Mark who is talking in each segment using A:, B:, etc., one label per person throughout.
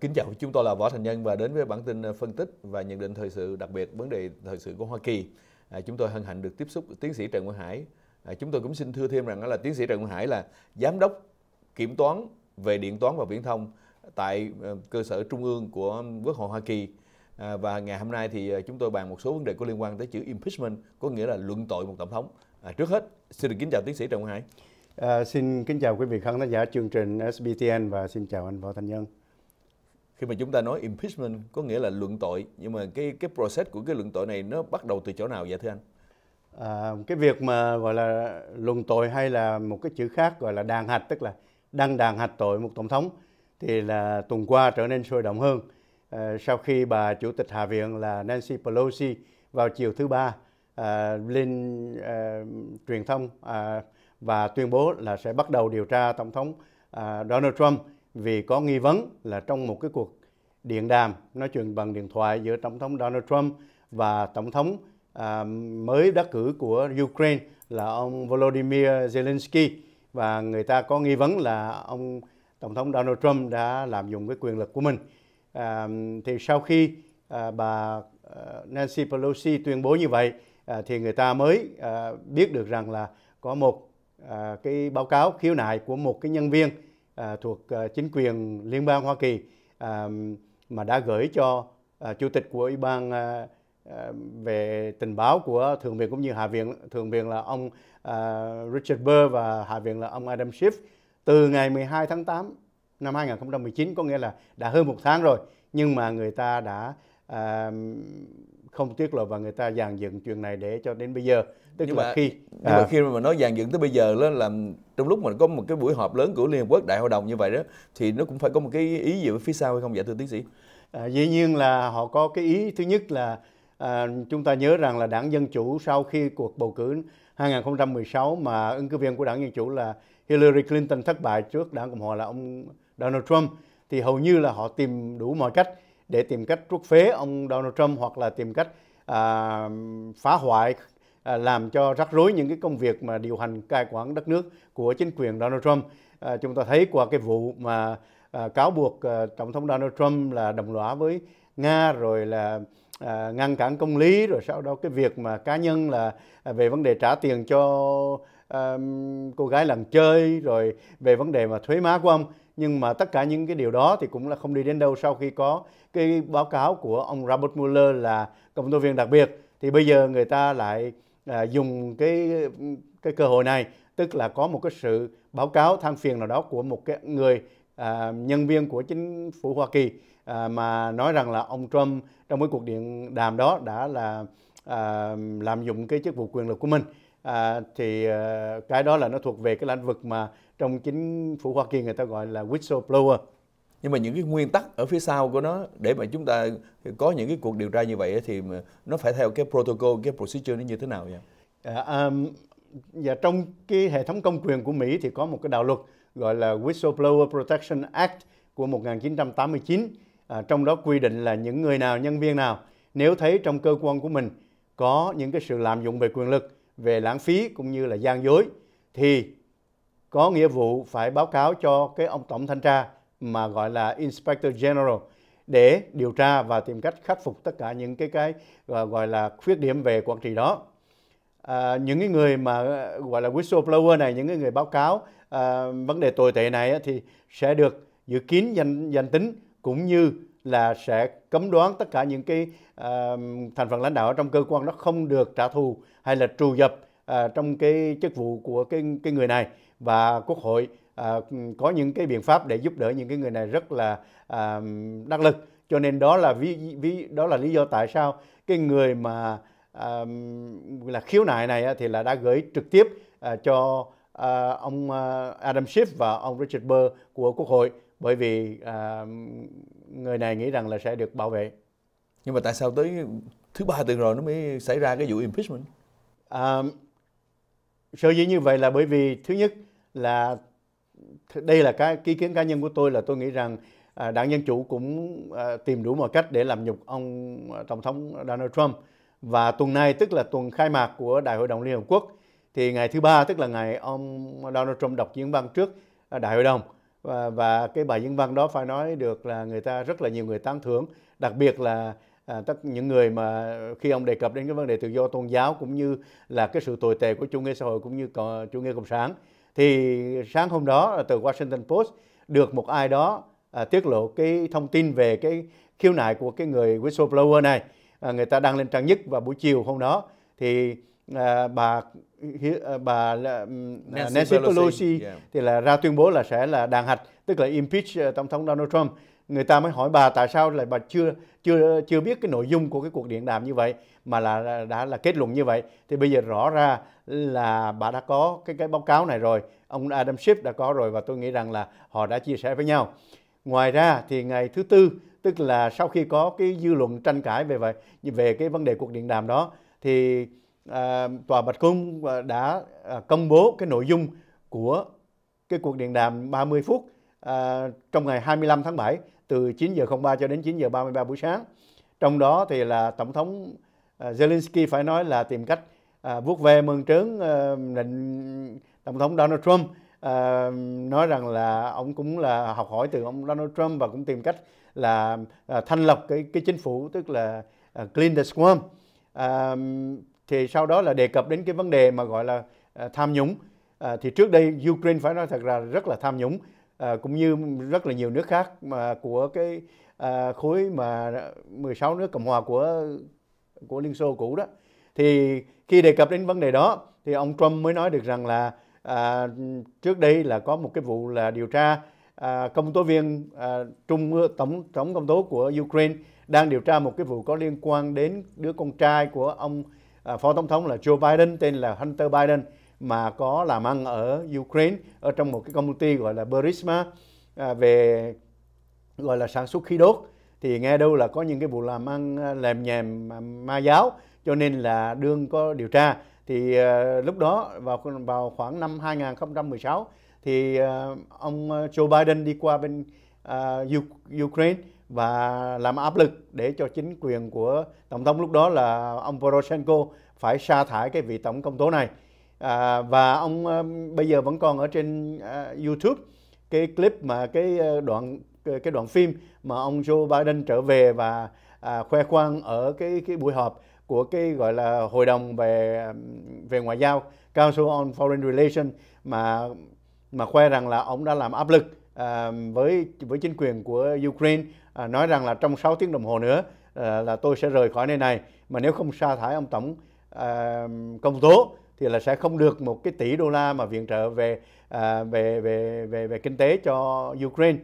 A: Kính chào, chúng tôi là Võ Thành Nhân và đến với bản tin ờ, phân tích và nhận định thời sự đặc biệt vấn đề thời sự của Hoa Kỳ. À, chúng tôi hân hạnh được tiếp xúc tiến sĩ Trần Quang Hải. À, chúng tôi cũng xin thưa thêm rằng đó là tiến sĩ Trần Quang Hải là giám đốc kiểm toán về điện toán và viễn thông tại ờ, cơ sở trung ương của Quốc hội Hoa Kỳ. À, và ngày hôm nay thì ờ, chúng tôi bàn một số vấn đề có liên quan tới chữ impeachment, có nghĩa là luận tội một tổng thống. À, trước hết, xin được kính chào tiến sĩ Trần Quang Hải.
B: À, xin kính chào quý vị khán giả chương trình SBTN và xin chào anh Võ Thành Nhân
A: khi mà chúng ta nói impeachment có nghĩa là luận tội nhưng mà cái cái process của cái luận tội này nó bắt đầu từ chỗ nào vậy thưa anh
B: à, cái việc mà gọi là luận tội hay là một cái chữ khác gọi là đàn hạch tức là đăng đàn hạch tội một tổng thống thì là tuần qua trở nên sôi động hơn à, sau khi bà chủ tịch hạ viện là Nancy Pelosi vào chiều thứ ba à, lên à, truyền thông à, và tuyên bố là sẽ bắt đầu điều tra tổng thống à, Donald Trump vì có nghi vấn là trong một cái cuộc điện đàm nói chuyện bằng điện thoại giữa Tổng thống Donald Trump và Tổng thống à, mới đắc cử của Ukraine là ông Volodymyr Zelensky và người ta có nghi vấn là ông Tổng thống Donald Trump đã lạm dụng cái quyền lực của mình. À, thì sau khi à, bà à, Nancy Pelosi tuyên bố như vậy à, thì người ta mới à, biết được rằng là có một à, cái báo cáo khiếu nại của một cái nhân viên À, thuộc à, chính quyền liên bang Hoa Kỳ à, mà đã gửi cho chủ tịch của ủy ban về tình báo của thượng viện cũng như hạ viện thượng viện là ông Richard Burr và hạ viện là ông Adam Schiff từ ngày 12 tháng 8 năm 2019 có nghĩa là đã hơn một tháng rồi nhưng mà người ta đã không tiết lộ và
A: người ta dàn dựng chuyện này để cho đến bây giờ tức nhưng là mà, khi nhưng à, mà khi mà nói dàn dựng tới bây giờ đó là trong lúc mình có một cái buổi họp lớn của Liên Hợp Quốc Đại hội đồng như vậy đó thì nó cũng phải có một cái ý gì ở phía sau hay không dạ thưa tiến sĩ à, dĩ nhiên là họ có cái ý thứ nhất là à,
B: chúng ta nhớ rằng là đảng Dân Chủ sau khi cuộc bầu cử 2016 mà ứng cử viên của đảng Dân Chủ là Hillary Clinton thất bại trước đảng Cộng Hòa là ông Donald Trump thì hầu như là họ tìm đủ mọi cách để tìm cách trút phế ông Donald Trump hoặc là tìm cách à, phá hoại à, làm cho rắc rối những cái công việc mà điều hành cai quản đất nước của chính quyền Donald Trump. À, chúng ta thấy qua cái vụ mà à, cáo buộc à, tổng thống Donald Trump là đồng lõa với Nga rồi là à, ngăn cản công lý rồi sau đó cái việc mà cá nhân là à, về vấn đề trả tiền cho à, cô gái làm chơi rồi về vấn đề mà thuế má của ông nhưng mà tất cả những cái điều đó thì cũng là không đi đến đâu sau khi có cái báo cáo của ông Robert Mueller là công tố viên đặc biệt thì bây giờ người ta lại à, dùng cái cái cơ hội này tức là có một cái sự báo cáo tham phiền nào đó của một cái người à, nhân viên của chính phủ Hoa Kỳ à, mà nói rằng là ông Trump trong cái cuộc điện đàm đó đã là à, lạm dụng cái chức vụ quyền lực của mình à, thì à, cái đó là nó thuộc
A: về cái lĩnh vực mà trong chính phủ Hoa Kỳ người ta gọi là whistleblower nhưng mà những cái nguyên tắc ở phía sau của nó để mà chúng ta có những cái cuộc điều tra như vậy thì nó phải theo cái protocol cái procedure nó như thế nào vậy? À, um, và dạ, trong cái hệ thống công
B: quyền của Mỹ thì có một cái đạo luật gọi là Whistleblower Protection Act của 1989 à, trong đó quy định là những người nào nhân viên nào nếu thấy trong cơ quan của mình có những cái sự lạm dụng về quyền lực về lãng phí cũng như là gian dối thì có nghĩa vụ phải báo cáo cho cái ông tổng thanh tra mà gọi là Inspector General để điều tra và tìm cách khắc phục tất cả những cái cái gọi là khuyết điểm về quản trị đó. À, những cái người mà gọi là whistleblower này, những cái người báo cáo à, vấn đề tồi tệ này thì sẽ được giữ kín danh danh tính cũng như là sẽ cấm đoán tất cả những cái à, thành phần lãnh đạo trong cơ quan đó không được trả thù hay là trù dập à, trong cái chức vụ của cái cái người này và quốc hội à, có những cái biện pháp để giúp đỡ những cái người này rất là à, đắc lực cho nên đó là ví, ví đó là lý do tại sao cái người mà à, là khiếu nại này thì là đã gửi trực tiếp à, cho à, ông à, Adam Schiff và ông Richard Burr của quốc hội bởi vì à, người này nghĩ rằng là sẽ được bảo vệ nhưng mà tại sao tới thứ ba tuần rồi nó mới xảy ra cái vụ impeachment à, sở dĩ như vậy là bởi vì thứ nhất là đây là cái ý kiến cá nhân của tôi là tôi nghĩ rằng à, đảng dân chủ cũng à, tìm đủ mọi cách để làm nhục ông à, tổng thống Donald Trump và tuần này tức là tuần khai mạc của Đại hội đồng Liên Hợp Quốc thì ngày thứ ba tức là ngày ông Donald Trump đọc diễn văn trước à, Đại hội đồng và, và cái bài diễn văn đó phải nói được là người ta rất là nhiều người tán thưởng đặc biệt là à, tất những người mà khi ông đề cập đến cái vấn đề tự do tôn giáo cũng như là cái sự tồi tệ của chủ nghĩa xã hội cũng như chủ nghĩa cộng sản thì sáng hôm đó từ Washington Post được một ai đó à, tiết lộ cái thông tin về cái khiếu nại của cái người whistleblower này à, người ta đăng lên trang nhất và buổi chiều hôm đó thì à, bà à, bà à, Nancy, Nancy Pelosi, Pelosi yeah. thì là ra tuyên bố là sẽ là đàn hạch tức là impeach à, tổng thống Donald Trump người ta mới hỏi bà tại sao lại bà chưa chưa chưa biết cái nội dung của cái cuộc điện đàm như vậy mà là đã là kết luận như vậy thì bây giờ rõ ra là bà đã có cái cái báo cáo này rồi ông Adam Schiff đã có rồi và tôi nghĩ rằng là họ đã chia sẻ với nhau ngoài ra thì ngày thứ tư tức là sau khi có cái dư luận tranh cãi về vậy về cái vấn đề cuộc điện đàm đó thì à, tòa bạch cung đã à, công bố cái nội dung của cái cuộc điện đàm 30 phút à, trong ngày 25 tháng 7 từ 9 giờ 03 cho đến 9 giờ 33 buổi sáng. Trong đó thì là Tổng thống à, Zelensky phải nói là tìm cách à, vuốt ve mơn trớn định à, Tổng thống Donald Trump nói rằng là ông cũng là học hỏi từ ông Donald Trump và cũng tìm cách là à, thanh lọc cái cái chính phủ tức là clean the swamp. thì sau đó là đề cập đến cái vấn đề mà gọi là tham nhũng. thì trước đây Ukraine phải nói thật ra rất là tham nhũng Ờ, cũng như rất là nhiều nước khác mà của cái à, khối mà 16 nước cộng hòa của của Liên Xô cũ đó thì khi đề cập đến vấn đề đó thì ông Trump mới nói được rằng là à, trước đây là có một cái vụ là điều tra à, công tố viên à, trung tổng tổng công tố của Ukraine đang điều tra một cái vụ có liên quan đến đứa con trai của ông à, phó tổng thống là Joe Biden tên là Hunter Biden mà có làm ăn ở Ukraine ở trong một cái công ty gọi là Burisma à, về gọi là sản xuất khí đốt thì nghe đâu là có những cái vụ làm ăn à, làm nhèm à, ma giáo cho nên là đương có điều tra thì uh, lúc đó vào vào khoảng năm 2016 thì uh, ông Joe Biden đi qua bên uh, Ukraine và làm áp lực để cho chính quyền của tổng thống lúc đó là ông Poroshenko phải sa thải cái vị tổng công tố này à, và ông à, bây giờ vẫn còn ở trên à, YouTube cái clip mà cái ờ, đoạn cái đoạn phim mà ông Joe Biden trở về và à, khoe khoang ở cái cái buổi họp của cái gọi là hội đồng về về ngoại giao Council on Foreign Relations mà mà khoe rằng là ông đã làm áp lực à, với với chính quyền của Ukraine à, nói rằng là trong 6 tiếng đồng hồ nữa à, là tôi sẽ rời khỏi nơi này mà nếu không sa thải ông tổng à, công tố thì là sẽ không được một cái tỷ đô la mà viện trợ về à, về, về về về kinh tế cho Ukraine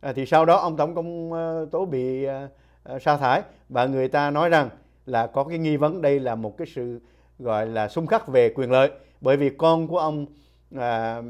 B: à, thì sau đó ông tổng công ờ, tố bị à, sa thải và người ta nói rằng là có cái nghi vấn đây là một cái sự gọi là xung khắc về quyền lợi bởi vì con của ông à,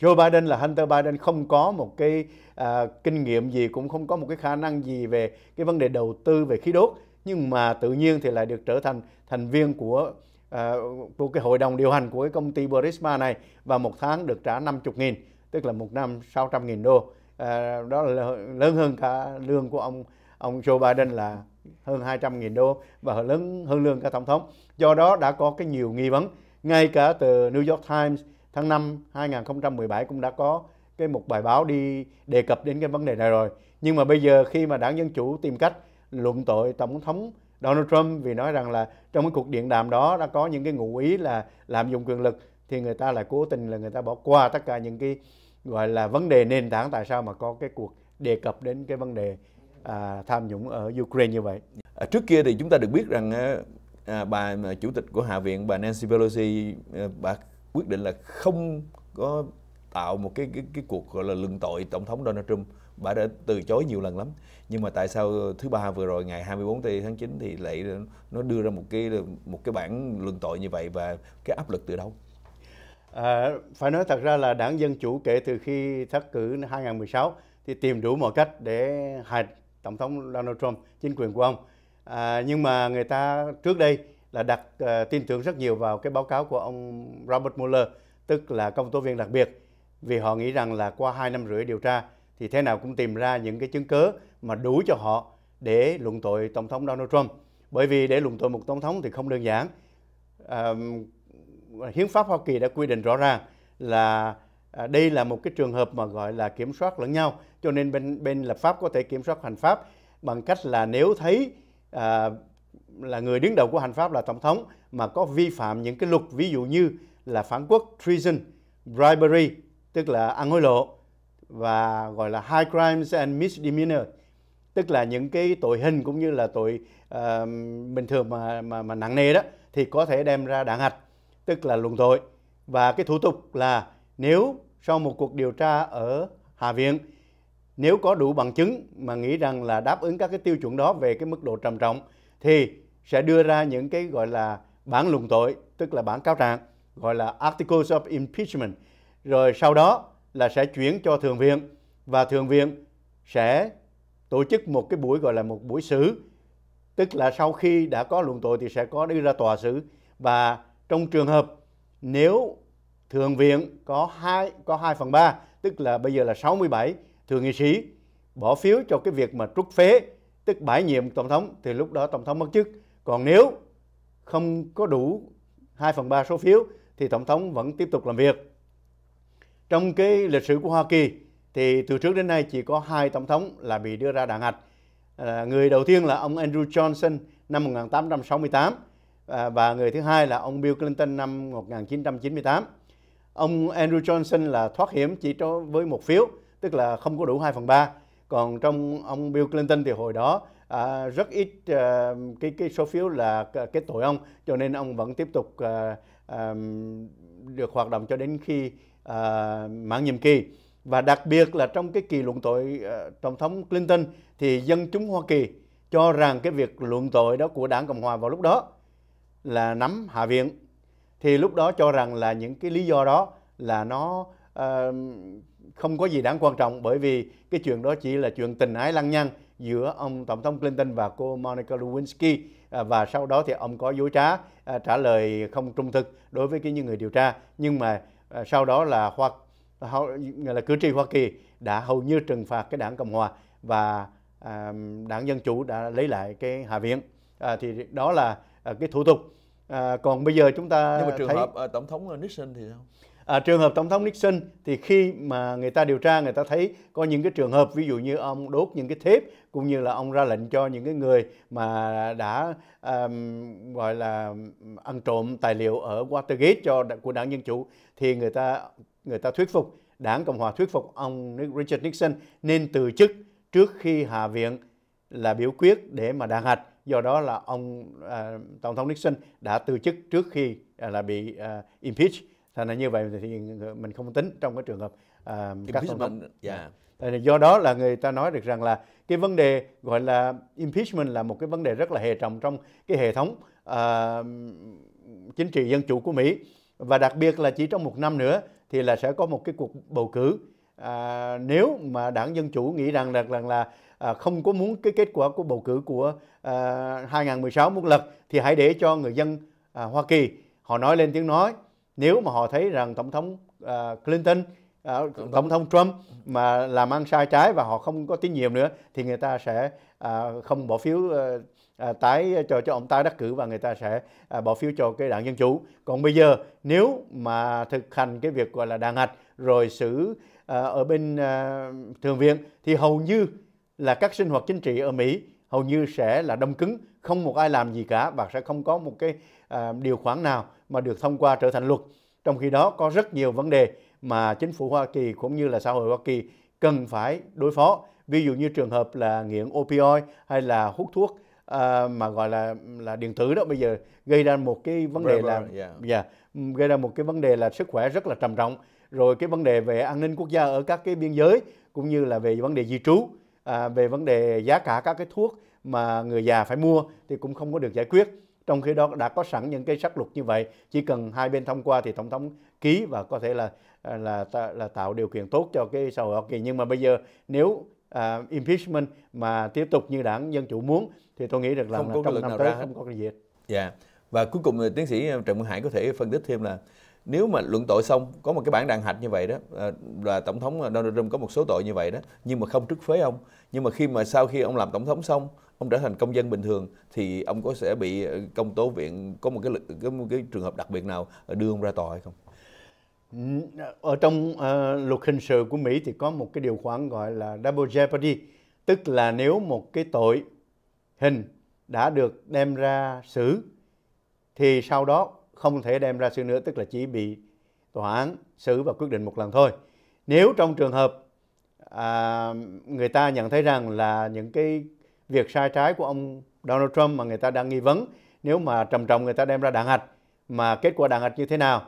B: Joe Biden là Hunter Biden không có một cái à, kinh nghiệm gì cũng không có một cái khả năng gì về cái vấn đề đầu tư về khí đốt nhưng mà tự nhiên thì lại được trở thành thành viên của Ờ, của cái hội đồng điều hành của cái công ty Burisma này và một tháng được trả 50 nghìn tức là một năm 600 nghìn đô ờ, đó là lớn hơn cả lương của ông ông Joe Biden là hơn 200 nghìn đô và lớn hơn lương cả tổng thống do đó đã có cái nhiều nghi vấn ngay cả từ New York Times tháng 5 2017 cũng đã có cái một bài báo đi đề cập đến cái vấn đề này rồi nhưng mà bây giờ khi mà đảng dân chủ tìm cách luận tội tổng thống Donald Trump vì nói rằng là trong cái cuộc điện đàm đó đã có những cái ngụ ý là làm dụng quyền lực thì người ta lại cố tình là người ta bỏ qua tất cả những cái gọi là vấn đề nền tảng tại sao mà có cái cuộc đề cập đến cái vấn đề
A: à, tham nhũng ở Ukraine như vậy. À, trước kia thì chúng ta được biết rằng à, bà à, chủ tịch của Hạ viện bà Nancy Pelosi à, bà quyết định là không có tạo một cái cái, cái cuộc gọi là luận tội tổng thống Donald Trump bà đã từ chối nhiều lần lắm nhưng mà tại sao thứ ba vừa rồi ngày 24 tháng 9 thì lại nó đưa ra một cái một cái bản luận tội như vậy và cái áp lực từ đâu à, phải nói thật ra
B: là đảng dân chủ kể từ khi thất cử 2016 thì tìm đủ mọi cách để hại tổng thống Donald Trump chính quyền của ông à, nhưng mà người ta trước đây là đặt à, tin tưởng rất nhiều vào cái báo cáo của ông Robert Mueller tức là công tố viên đặc biệt vì họ nghĩ rằng là qua 2 năm rưỡi điều tra thì thế nào cũng tìm ra những cái chứng cứ mà đủ cho họ để luận tội tổng thống Donald Trump. Bởi vì để luận tội một tổng thống thì không đơn giản. À, hiến pháp Hoa Kỳ đã quy định rõ ràng là à, đây là một cái trường hợp mà gọi là kiểm soát lẫn nhau, cho nên bên bên lập pháp có thể kiểm soát hành pháp bằng cách là nếu thấy à, là người đứng đầu của hành pháp là tổng thống mà có vi phạm những cái luật ví dụ như là phản quốc treason bribery tức là ăn hối lộ và gọi là high crimes and misdemeanor tức là những cái tội hình cũng như là tội uh, bình thường mà mà mà nặng nề đó thì có thể đem ra đạn hạch tức là luận tội và cái thủ tục là nếu sau một cuộc điều tra ở hạ viện nếu có đủ bằng chứng mà nghĩ rằng là đáp ứng các cái tiêu chuẩn đó về cái mức độ trầm trọng thì sẽ đưa ra những cái gọi là bản luận tội tức là bản cáo trạng gọi là articles of impeachment rồi sau đó là sẽ chuyển cho thường viện và thường viện sẽ tổ chức một cái buổi gọi là một buổi xử tức là sau khi đã có luận tội thì sẽ có đưa ra tòa xử và trong trường hợp nếu thường viện có hai có 2 phần 3 tức là bây giờ là 67 thường nghị sĩ bỏ phiếu cho cái việc mà trút phế tức bãi nhiệm tổng thống thì lúc đó tổng thống mất chức còn nếu không có đủ 2 phần 3 số phiếu thì tổng thống vẫn tiếp tục làm việc trong cái lịch sử của Hoa Kỳ thì từ trước đến nay chỉ có hai tổng thống là bị đưa ra đạn hạch. À, người đầu tiên là ông Andrew Johnson năm 1868 à, và người thứ hai là ông Bill Clinton năm 1998. Ông Andrew Johnson là thoát hiểm chỉ với một phiếu, tức là không có đủ 2 phần 3. Còn trong ông Bill Clinton thì hồi đó à, rất ít à, cái cái số phiếu là kết tội ông, cho nên ông vẫn tiếp tục à, à, được hoạt động cho đến khi à, mãn nhiệm kỳ và đặc biệt là trong cái kỳ luận tội à, tổng thống Clinton thì dân chúng Hoa Kỳ cho rằng cái việc luận tội đó của đảng Cộng hòa vào lúc đó là nắm hạ viện thì lúc đó cho rằng là những cái lý do đó là nó à, không có gì đáng quan trọng bởi vì cái chuyện đó chỉ là chuyện tình ái lăng nhăng giữa ông tổng thống Clinton và cô Monica Lewinsky à, và sau đó thì ông có dối trá à, trả lời không trung thực đối với cái những người điều tra nhưng mà Ờ, sau đó là hoa là cử tri Hoa Kỳ đã hầu như trừng phạt cái đảng Cộng hòa và à, đảng Dân chủ đã lấy lại cái hạ viện à, thì đó là à, cái thủ tục à, còn bây giờ chúng ta nhưng mà trường thấy... hợp
A: à, tổng thống Nixon thì sao
B: à, trường hợp tổng thống Nixon thì khi mà người ta điều tra người ta thấy có những cái trường hợp ví dụ như ông đốt những cái thép cũng như là ông ra lệnh cho những cái người mà đã um, gọi là ăn trộm tài liệu ở Watergate cho của đảng Dân chủ thì người ta người ta thuyết phục đảng Cộng hòa thuyết phục ông Richard Nixon nên từ chức trước khi hạ viện là biểu quyết để mà đàn hạch do đó là ông à, tổng thống Nixon đã từ chức trước khi à, là bị à, impeach thành là như vậy thì mình không tính trong cái trường hợp uh, các tổng thống
A: yeah.
B: do đó là người ta nói được rằng là cái vấn đề gọi là impeachment là một cái vấn đề rất là hệ trọng trong cái hệ thống uh, chính trị dân chủ của Mỹ và đặc biệt là chỉ trong một năm nữa thì là sẽ có một cái cuộc bầu cử à, nếu mà đảng dân chủ nghĩ rằng là rằng là à, không có muốn cái kết quả của bầu cử của à, 2016 một lần thì hãy để cho người dân à, Hoa Kỳ họ nói lên tiếng nói nếu mà họ thấy rằng tổng thống uh, Clinton uh, tổng thống Trump mà làm ăn sai trái và họ không có tín nhiệm nữa thì người ta sẽ uh, không bỏ phiếu uh, tái cho cho ông ta đắc cử và người ta sẽ à, bỏ phiếu cho cái đảng dân chủ còn bây giờ nếu mà thực hành cái việc gọi là đàn hạch rồi xử à, ở bên à, thượng viện thì hầu như là các sinh hoạt chính trị ở mỹ hầu như sẽ là đông cứng không một ai làm gì cả và sẽ không có một cái à, điều khoản nào mà được thông qua trở thành luật. Trong khi đó có rất nhiều vấn đề mà chính phủ Hoa Kỳ cũng như là xã hội Hoa Kỳ cần phải đối phó. Ví dụ như trường hợp là nghiện opioid hay là hút thuốc à, mà gọi là là điện tử đó bây giờ gây ra một cái vấn đề vâng, là yeah. Vâng, dạ. dạ, gây ra một cái vấn đề là sức khỏe rất là trầm trọng rồi cái vấn đề về an ninh quốc gia ở các cái biên giới cũng như là về vấn đề di trú à, về vấn đề giá cả các cái thuốc mà người già phải mua thì cũng không có được giải quyết trong khi đó đã có sẵn những cái sắc luật như vậy, chỉ cần hai bên thông qua thì tổng thống ký và có thể là à, là là tạo điều kiện tốt cho cái xã hội Hoa Kỳ. Nhưng mà bây giờ nếu uh, impeachment mà tiếp tục như đảng dân chủ muốn thì tôi nghĩ được là, không trong năm tới không có cái gì hết.
A: Dạ. Yeah. Và cuối cùng tiến sĩ à, Trần Minh Hải có thể phân tích thêm là nếu mà luận tội xong có một cái bản đàn hạch như vậy đó là tổng thống Donald Trump có một số tội như vậy đó nhưng mà không trước phế ông nhưng mà khi mà sau khi ông làm tổng thống xong ông trở thành công dân bình thường thì ông có sẽ bị ờ, công tố viện có một cái lực một cái trường hợp đặc biệt nào ờ, đưa ông ra tòa hay không
B: ở trong uh, luật hình sự của Mỹ thì có một cái điều khoản gọi là double jeopardy tức là nếu một cái tội hình đã được đem ra xử thì sau đó không thể đem ra xử nữa tức là chỉ bị tòa án xử và quyết định một lần thôi nếu trong trường hợp à, người ta nhận thấy rằng là những cái việc sai trái của ông Donald Trump mà người ta đang nghi vấn nếu mà trầm trọng người ta đem ra đạn hạch mà kết quả đạn hạch như thế nào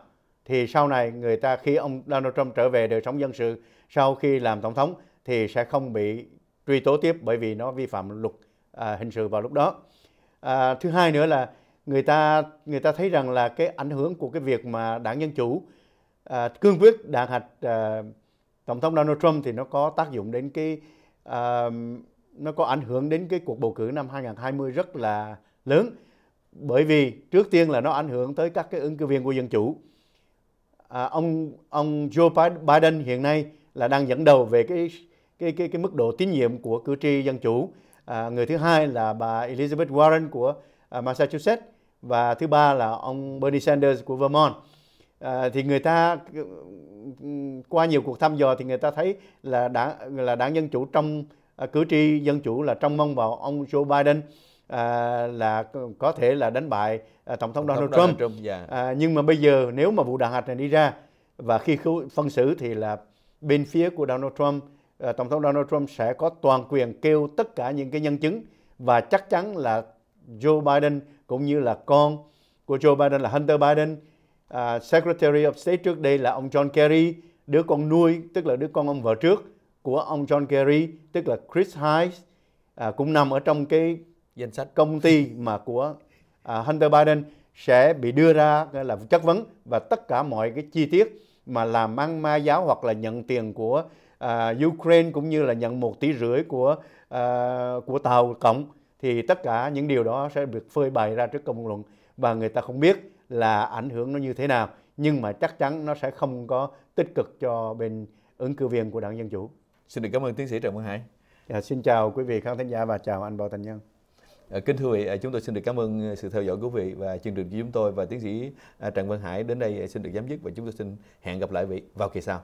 B: thì sau này người ta khi ông Donald Trump trở về đời sống dân sự sau khi làm tổng thống thì sẽ không bị truy tố tiếp bởi vì nó vi phạm luật à, hình sự vào lúc đó. À, thứ hai nữa là người ta người ta thấy rằng là cái ảnh hưởng của cái việc mà đảng dân chủ à, cương quyết đạn hạch à, tổng thống Donald Trump thì nó có tác dụng đến cái à, nó có ảnh hưởng đến cái cuộc bầu cử năm 2020 rất là lớn bởi vì trước tiên là nó ảnh hưởng tới các cái ứng cử viên của dân chủ à, ông ông Joe Biden hiện nay là đang dẫn đầu về cái cái cái cái mức độ tín nhiệm của cử tri dân chủ à, người thứ hai là bà Elizabeth Warren của à, Massachusetts và thứ ba là ông Bernie Sanders của Vermont à, thì người ta ừ, ừ, qua nhiều cuộc thăm dò thì người ta thấy là đảng là đảng dân chủ trong À, cử tri dân chủ là trông mong vào ông Joe Biden à, là có thể là đánh bại à, tổng thống Donald, Donald Trump. Trump yeah. Dạ. à, nhưng mà bây giờ nếu mà vụ đạn hạt này đi ra và khi phân xử thì là bên phía của Donald Trump, à, tổng thống Donald Trump sẽ có toàn quyền kêu tất cả những cái nhân chứng và chắc chắn là Joe Biden cũng như là con của Joe Biden là Hunter Biden, à, Secretary of State trước đây là ông John Kerry, đứa con nuôi tức là đứa con ông vợ trước của ông John Kerry tức là Chris Hayes à, cũng nằm ở trong cái danh sách công ty mà của à, Hunter Biden sẽ bị đưa ra là chất vấn và tất cả mọi cái chi tiết mà làm ăn ma giáo hoặc là nhận tiền của à, Ukraine cũng như là nhận một tỷ rưỡi của à, của tàu cộng thì tất cả những điều đó sẽ được phơi bày ra trước công luận và người ta không biết là ảnh hưởng nó như thế nào nhưng mà chắc chắn nó sẽ không có tích cực cho
A: bên ứng cử viên của đảng Dân Chủ. Xin được cảm ơn tiến sĩ Trần Văn Hải. À, xin chào quý vị khán thính giả và chào anh Bảo Thành Nhân. À, kính thưa quý vị, ờ, chúng tôi xin được cảm ơn ờ, sự theo dõi của quý vị và chương trình của chúng tôi và tiến sĩ Trần Văn Hải đến đây xin được giám dứt và chúng tôi xin hẹn gặp lại quý vị vào kỳ sau.